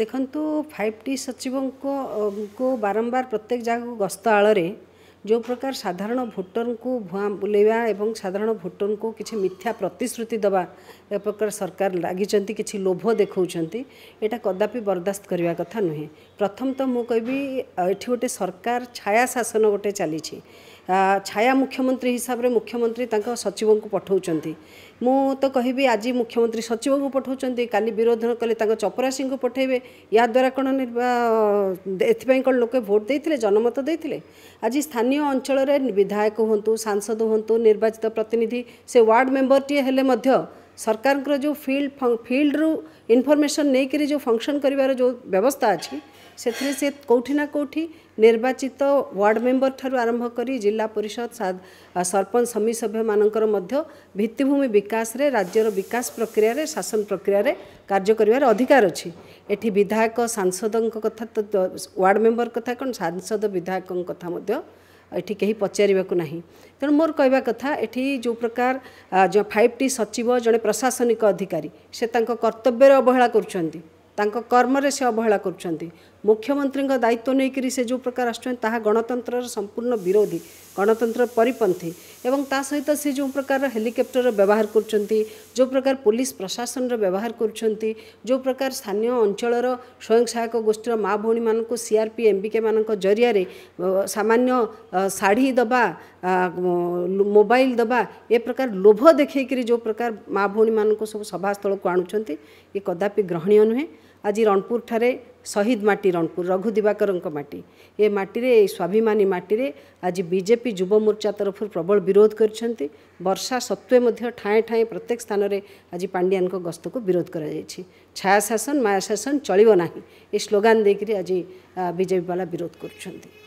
ଦେଖନ୍ତୁ ଫାଇଭ୍ ଟି ସଚିବଙ୍କ ବାରମ୍ବାର ପ୍ରତ୍ୟେକ ଜାଗାକୁ ଗସ୍ତ ଆଳରେ ଯେଉଁ ପ୍ରକାର ସାଧାରଣ ଭୋଟରଙ୍କୁ ଭୁଆଁ ବୁଲେଇବା ଏବଂ ସାଧାରଣ ଭୋଟରଙ୍କୁ କିଛି ମିଥ୍ୟା ପ୍ରତିଶ୍ରୁତି ଦେବା ଏ ପ୍ରକାର ସରକାର ଲାଗିଛନ୍ତି କିଛି ଲୋଭ ଦେଖାଉଛନ୍ତି ଏଇଟା କଦାପି ବରଦାସ୍ତ କରିବା କଥା ନୁହେଁ ପ୍ରଥମ ତ ମୁଁ କହିବି ଏଠି ଗୋଟେ ସରକାର ଛାୟା ଶାସନ ଗୋଟେ ଚାଲିଛି छाया मुख्यमंत्री हिसाब से मुख्यमंत्री सचिव को पठाऊँ मु तो कह आज मुख्यमंत्री सचिव को पठाऊँ का विरोध कले चपरासी को पठेबे याद्वारा कौन एपाई कौन लोक भोट देते जनमत देते आज स्थानीय अंचल विधायक हूँ सांसद हूँ निर्वाचित प्रतिनिधि से वार्ड मेम्बर टीए सरकार जो फिल्ड फिल्ड रु इनफर्मेसन नहीं कर फंक्शन करवस्था अच्छी ସେଥିରେ ସେ କେଉଁଠି ନା କେଉଁଠି ନିର୍ବାଚିତ ୱାର୍ଡ଼ ମେମ୍ବର ଠାରୁ ଆରମ୍ଭ କରି ଜିଲ୍ଲା ପରିଷଦ ସରପଞ୍ଚ ସମିତି ସଭ୍ୟମାନଙ୍କର ମଧ୍ୟ ଭିତ୍ତିଭୂମି ବିକାଶରେ ରାଜ୍ୟର ବିକାଶ ପ୍ରକ୍ରିୟାରେ ଶାସନ ପ୍ରକ୍ରିୟାରେ କାର୍ଯ୍ୟ କରିବାର ଅଧିକାର ଅଛି ଏଠି ବିଧାୟକ ସାଂସଦଙ୍କ କଥା ତ ୱାର୍ଡ଼ ମେମ୍ବର କଥା କ'ଣ ସାଂସଦ ବିଧାୟକଙ୍କ କଥା ମଧ୍ୟ ଏଠି କେହି ପଚାରିବାକୁ ନାହିଁ ତେଣୁ ମୋର କହିବା କଥା ଏଠି ଯେଉଁ ପ୍ରକାର ଫାଇଭ୍ ଟି ସଚିବ ଜଣେ ପ୍ରଶାସନିକ ଅଧିକାରୀ ସେ ତାଙ୍କ କର୍ତ୍ତବ୍ୟରେ ଅବହେଳା କରୁଛନ୍ତି ତାଙ୍କ କର୍ମରେ ସେ ଅବହେଳା କରୁଛନ୍ତି ମୁଖ୍ୟମନ୍ତ୍ରୀଙ୍କ ଦାୟିତ୍ୱ ନେଇକରି ସେ ଯେଉଁ ପ୍ରକାର ଆସୁଛନ୍ତି ତାହା ଗଣତନ୍ତ୍ରର ସମ୍ପୂର୍ଣ୍ଣ ବିରୋଧୀ ଗଣତନ୍ତ୍ର ପରିପନ୍ଥୀ ଏବଂ ତା ସହିତ ସେ ଯେଉଁ ପ୍ରକାର ହେଲିକପ୍ଟର ବ୍ୟବହାର କରୁଛନ୍ତି ଯେଉଁ ପ୍ରକାର ପୋଲିସ ପ୍ରଶାସନର ବ୍ୟବହାର କରୁଛନ୍ତି ଯେଉଁ ପ୍ରକାର ସ୍ଥାନୀୟ ଅଞ୍ଚଳର ସ୍ୱୟଂ ସହାୟକ ଗୋଷ୍ଠୀର ମା ଭଉଣୀମାନଙ୍କୁ ସିଆର୍ପି ଏମ୍ବିକେମାନଙ୍କ ଜରିଆରେ ସାମାନ୍ୟ ଶାଢ଼ୀ ଦେବା ମୋବାଇଲ ଦେବା ଏ ପ୍ରକାର ଲୋଭ ଦେଖାଇକରି ଯେଉଁ ପ୍ରକାର ମା ଭଉଣୀମାନଙ୍କୁ ସବୁ ସଭାସ୍ଥଳକୁ ଆଣୁଛନ୍ତି ଏ କଦାପି ଗ୍ରହଣୀୟ ନୁହେଁ ଆଜି ରଣପୁରଠାରେ ଶହୀଦ ମାଟି ରଣପୁର ରଘୁ ଦିବାକରଙ୍କ ମାଟି ଏ ମାଟିରେ ଏଇ ସ୍ୱାଭିମାନୀ ମାଟିରେ ଆଜି ବିଜେପି ଯୁବମୋର୍ଚ୍ଚା ତରଫରୁ ପ୍ରବଳ ବିରୋଧ କରିଛନ୍ତି ବର୍ଷା ସତ୍ତ୍ୱେ ମଧ୍ୟ ଠାଏ ଠାଏ ପ୍ରତ୍ୟେକ ସ୍ଥାନରେ ଆଜି ପାଣ୍ଡିଆନଙ୍କ ଗସ୍ତକୁ ବିରୋଧ କରାଯାଇଛି ଛାୟା ଶାସନ ମାୟା ଶାସନ ଚଳିବ ନାହିଁ ଏ ସ୍ଲୋଗାନ ଦେଇକରି ଆଜି ବିଜେପି ବାଲା ବିରୋଧ କରୁଛନ୍ତି